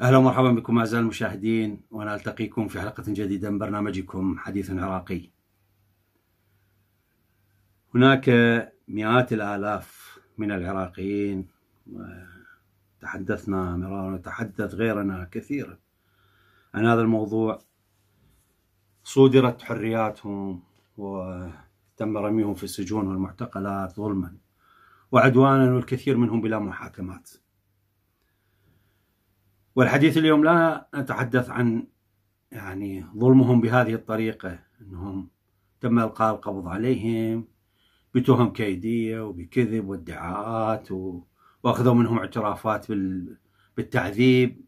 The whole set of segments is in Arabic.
اهلا ومرحبا بكم اعزائي المشاهدين وانا التقيكم في حلقه جديده من برنامجكم حديث عراقي. هناك مئات الالاف من العراقيين تحدثنا مرارا وتحدث غيرنا كثيرا عن هذا الموضوع صودرت حرياتهم وتم رميهم في السجون والمعتقلات ظلما وعدوانا والكثير منهم بلا محاكمات والحديث اليوم لا نتحدث عن يعني ظلمهم بهذه الطريقة أنهم تم إلقاء القبض عليهم بتهم كيدية وبكذب وادعاءات وأخذوا منهم اعترافات بالتعذيب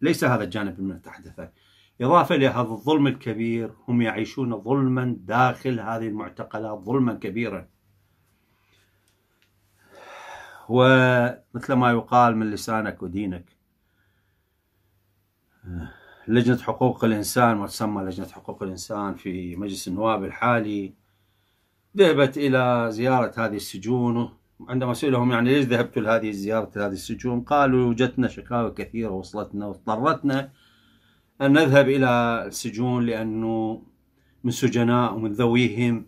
ليس هذا الجانب من التحدث إضافة لهذا الظلم الكبير هم يعيشون ظلما داخل هذه المعتقلات ظلما كبيرا ومثل ما يقال من لسانك ودينك لجنة حقوق الإنسان ما تسمى لجنة حقوق الإنسان في مجلس النواب الحالي ذهبت إلى زيارة هذه السجون عندما سئلهم يعني ليش ذهبتوا لهذه زيارة هذه السجون قالوا وجدتنا شكاوى كثيرة وصلتنا واضطرتنا أن نذهب إلى السجون لأنه من سجناء ومن ذويهم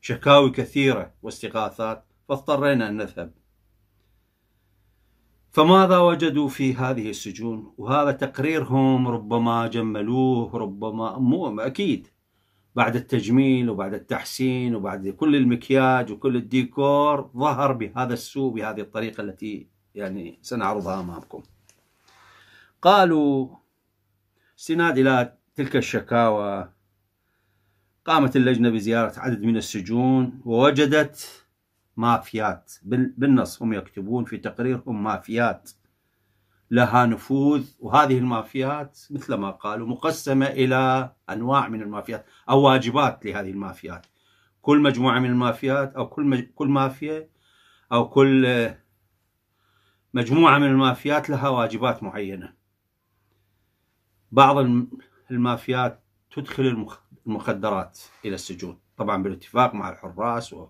شكاوي كثيرة واستغاثات فاضطرينا أن نذهب فماذا وجدوا في هذه السجون وهذا تقريرهم ربما جملوه ربما مو أكيد بعد التجميل وبعد التحسين وبعد كل المكياج وكل الديكور ظهر بهذا السوء بهذه الطريقة التي يعني سنعرضها أمامكم قالوا استناد إلى تلك الشكاوى قامت اللجنة بزيارة عدد من السجون ووجدت مافيات بالنص هم يكتبون في تقريرهم مافيات لها نفوذ وهذه المافيات مثل ما قالوا مقسمة إلى أنواع من المافيات أو واجبات لهذه المافيات كل مجموعة من المافيات أو كل مج... كل مافيا أو كل مجموعة من المافيات لها واجبات معينة بعض المافيات تدخل المخدرات إلى السجون طبعا بالاتفاق مع الحراس و...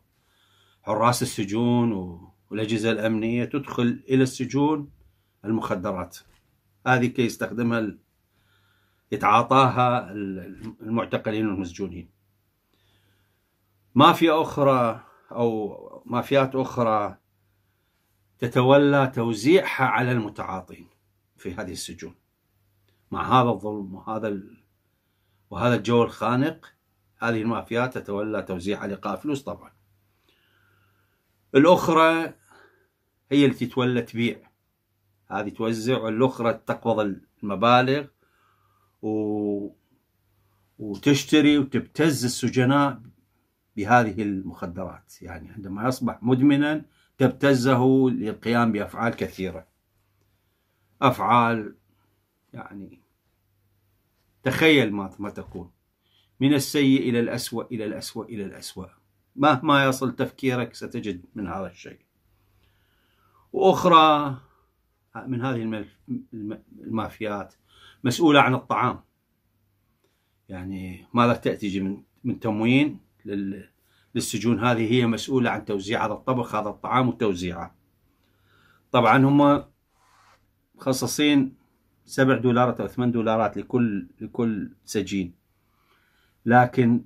حراس السجون والأجهزة الأمنية تدخل إلى السجون المخدرات هذه كي يستخدمها يتعاطاها المعتقلين والمسجونين مافيا أخرى أو مافيات أخرى تتولى توزيعها على المتعاطين في هذه السجون مع هذا الظلم وهذا وهذا الجو الخانق هذه المافيات تتولى توزيعها لقاء فلوس طبعا الأخرى هي اللي تتولى تبيع هذه توزع والأخرى تقبض المبالغ و... وتشتري وتبتز السجناء بهذه المخدرات يعني عندما يصبح مدمنا تبتزه للقيام بأفعال كثيرة أفعال يعني تخيل ما, ما تكون من السيء إلى الأسوأ إلى الأسوأ إلى الأسوأ مهما يصل تفكيرك ستجد من هذا الشيء وأخرى من هذه المافيات مسؤولة عن الطعام يعني ماذا تأتي من من تموين للسجون هذه هي مسؤولة عن توزيع هذا الطبخ هذا الطعام وتوزيعه طبعا هم مخصصين سبع دولارات أو ثمان دولارات لكل لكل سجين لكن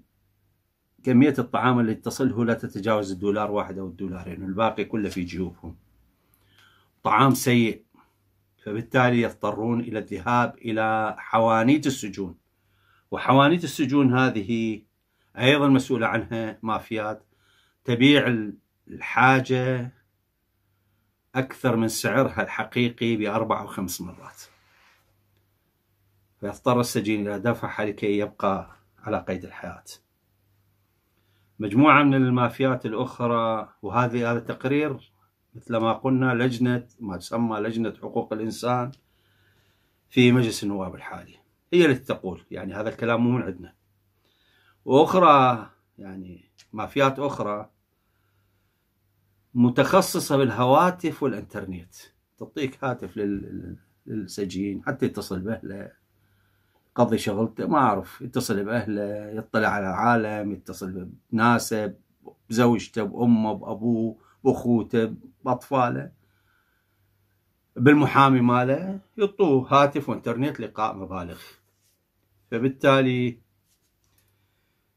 كمية الطعام اللي تصله لا تتجاوز الدولار واحد أو الدولارين يعني والباقي كله في جيوبهم طعام سيء فبالتالي يضطرون إلى الذهاب إلى حوانيت السجون وحوانيت السجون هذه أيضا مسؤولة عنها مافيات تبيع الحاجة أكثر من سعرها الحقيقي بأربع أو خمس مرات فيضطر السجين إلى دفعها لكي يبقى على قيد الحياه مجموعة من المافيات الأخرى وهذه هذا تقرير مثل ما قلنا لجنة ما تسمى لجنة حقوق الإنسان في مجلس النواب الحالي هي التي تقول يعني هذا الكلام مو من عندنا وأخرى يعني مافيات أخرى متخصصة بالهواتف والإنترنت تعطيك هاتف للسجين حتى يتصل به قضي شغلته ما اعرف يتصل باهله يطلع على العالم يتصل بناسه بزوجته بامه بابوه باخوته باطفاله بالمحامي ماله يعطوه هاتف وانترنت لقاء مبالغ فبالتالي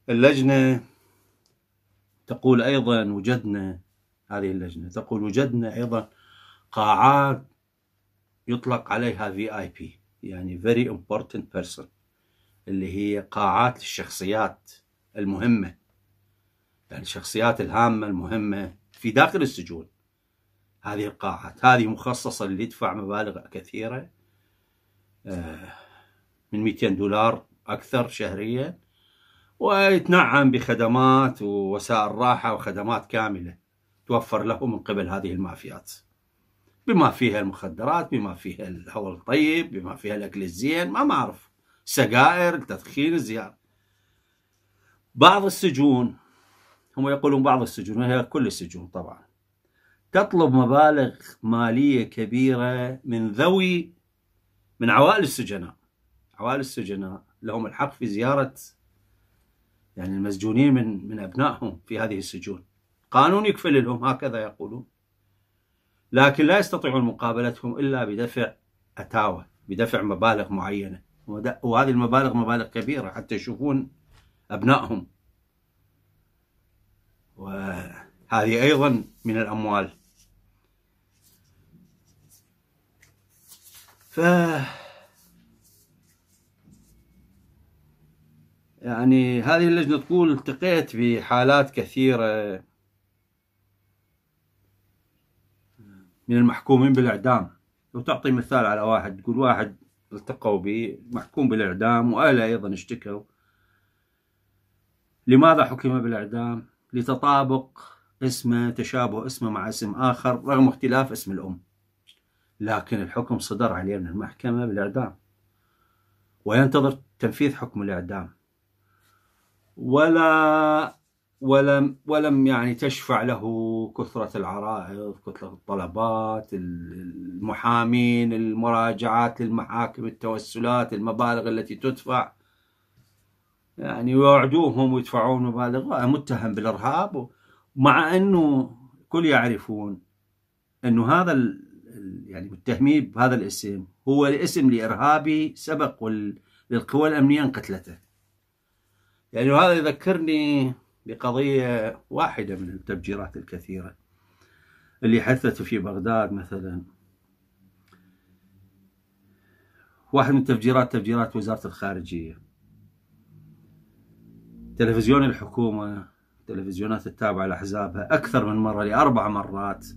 اللجنه تقول ايضا وجدنا هذه اللجنه تقول وجدنا ايضا قاعات يطلق عليها في اي بي يعني very important person اللي هي قاعات الشخصيات المهمة يعني الشخصيات الهامة المهمة في داخل السجون هذه القاعات هذه مخصصة اللي يدفع مبالغ كثيرة آه، من 200 دولار أكثر شهريا ويتنعم بخدمات ووسائل راحة وخدمات كاملة توفر له من قبل هذه المافيات بما فيها المخدرات بما فيها الهواء الطيب بما فيها الأكل الزين ما معرف سجائر التدخين الزيار بعض السجون هم يقولون بعض السجون وهي كل السجون طبعا تطلب مبالغ مالية كبيرة من ذوي من عوائل السجناء عوائل السجناء لهم الحق في زيارة يعني المسجونين من من أبنائهم في هذه السجون قانون يكفل لهم هكذا يقولون لكن لا يستطيعون مقابلتهم إلا بدفع أتاوة بدفع مبالغ معينة وهذه المبالغ مبالغ كبيرة حتى يشوفون أبنائهم وهذه أيضا من الأموال ف يعني هذه اللجنة تقول التقيت بحالات كثيرة من المحكومين بالإعدام لو تعطي مثال على واحد تقول واحد التقوا به محكوم بالإعدام وأهله أيضا اشتكوا لماذا حكم بالإعدام؟ لتطابق اسمه تشابه اسمه مع اسم آخر رغم اختلاف اسم الأم لكن الحكم صدر عليه من المحكمة بالإعدام وينتظر تنفيذ حكم الإعدام ولا ولم ولم يعني تشفع له كثرة العرائض، كثرة الطلبات، المحامين، المراجعات للمحاكم، التوسلات، المبالغ التي تدفع يعني يوعدوهم ويدفعون مبالغ آه، متهم بالارهاب مع انه كل يعرفون انه هذا يعني متهمين بهذا الاسم هو الاسم لارهابي سبق للقوى الامنيه ان قتلته. يعني هذا يذكرني لقضية واحدة من التفجيرات الكثيرة اللي حدثت في بغداد مثلا واحد من التفجيرات تفجيرات وزارة الخارجية تلفزيون الحكومة تلفزيونات التابعة لأحزابها أكثر من مرة لأربع مرات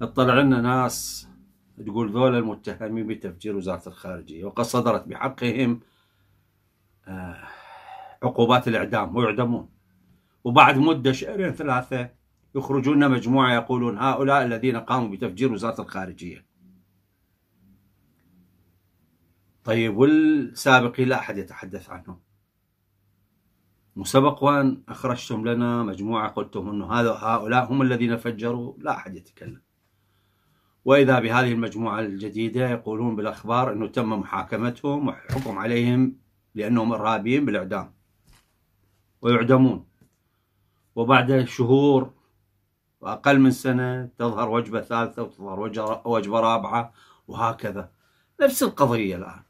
تطلع لنا ناس تقول ذولا المتهمين بتفجير وزارة الخارجية وقد صدرت بحقهم آه، عقوبات الإعدام ويعدمون وبعد مدة شهرين ثلاثة يخرجون مجموعة يقولون هؤلاء الذين قاموا بتفجير وزارة الخارجية طيب والسابقين لا أحد يتحدث عنهم مسبقا أخرجتم لنا مجموعة قلتم انه هذا هؤلاء هم الذين فجروا لا أحد يتكلم وإذا بهذه المجموعة الجديدة يقولون بالأخبار أنه تم محاكمتهم وحكم عليهم لأنهم إرهابيين بالإعدام ويعدمون وبعد شهور وأقل من سنة تظهر وجبة ثالثة وتظهر وجبة رابعة وهكذا نفس القضية الآن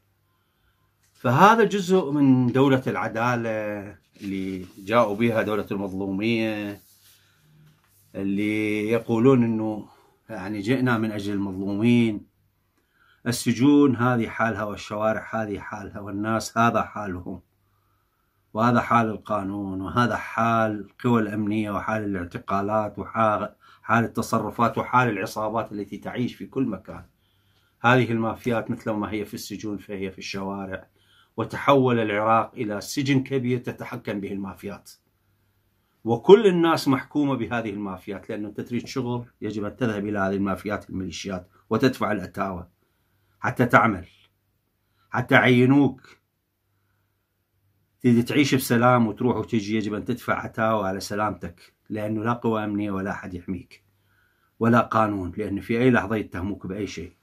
فهذا جزء من دولة العدالة اللي جاءوا بها دولة المظلومية اللي يقولون انه يعني جئنا من اجل المظلومين السجون هذه حالها والشوارع هذه حالها والناس هذا حالهم وهذا حال القانون وهذا حال القوى الأمنية وحال الاعتقالات وحال التصرفات وحال العصابات التي تعيش في كل مكان هذه المافيات مثل ما هي في السجون فهي في الشوارع وتحول العراق إلى سجن كبير تتحكم به المافيات وكل الناس محكومة بهذه المافيات لأنه أنت تريد شغل يجب أن تذهب إلى هذه المافيات الميليشيات وتدفع الأتاوة حتى تعمل حتى عينوك تريد تعيش بسلام وتروح وتجي يجب أن تدفع عتاوة على سلامتك لأنه لا قوى أمنية ولا أحد يحميك ولا قانون لأنه في أي لحظة يتهموك بأي شيء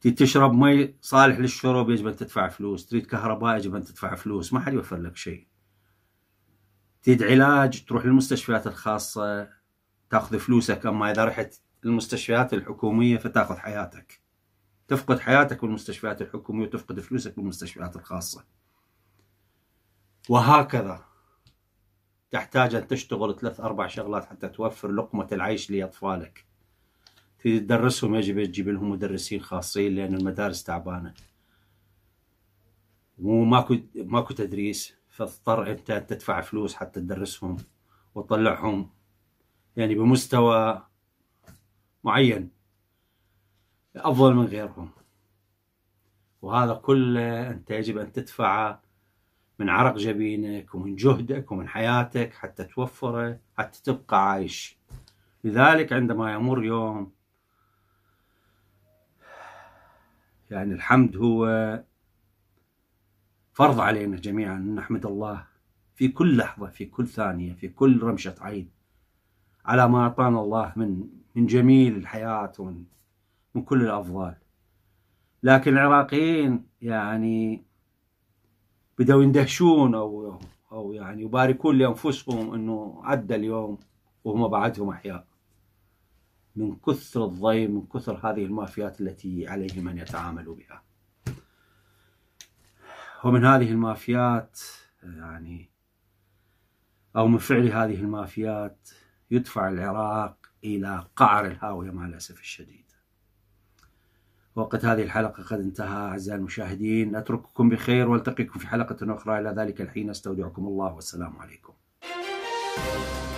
تريد تشرب مي صالح للشرب يجب أن تدفع فلوس تريد كهرباء يجب أن تدفع فلوس ما حد يوفر لك شيء تريد علاج تروح للمستشفيات الخاصة تاخذ فلوسك أما إذا رحت المستشفيات الحكومية فتاخذ حياتك تفقد حياتك بالمستشفيات الحكومية وتفقد فلوسك بالمستشفيات الخاصة وهكذا تحتاج أن تشتغل ثلاث أربع شغلات حتى توفر لقمة العيش لأطفالك تدرسهم يجب تجيب لهم مدرسين خاصين لأن المدارس تعبانة مو ماكو ماكو تدريس فاضطر أنت أن تدفع فلوس حتى تدرسهم وتطلعهم يعني بمستوى معين أفضل من غيرهم وهذا كله أنت يجب أن تدفعه من عرق جبينك ومن جهدك ومن حياتك حتى توفره حتى تبقى عايش لذلك عندما يمر يوم يعني الحمد هو فرض علينا جميعا أن نحمد الله في كل لحظة في كل ثانية في كل رمشة عين على ما أعطانا الله من من جميل الحياة ومن من كل الأفضال لكن العراقيين يعني بدأوا يندهشون أو أو يعني يباركون لأنفسهم أنه عدى اليوم وهم بعدهم أحياء من كثر الضيم من كثر هذه المافيات التي عليهم أن يتعاملوا بها ومن هذه المافيات يعني أو من فعل هذه المافيات يدفع العراق إلى قعر الهاوية مع الأسف الشديد وقت هذه الحلقة قد انتهى أعزائي المشاهدين أترككم بخير والتقيكم في حلقة أخرى إلى ذلك الحين أستودعكم الله والسلام عليكم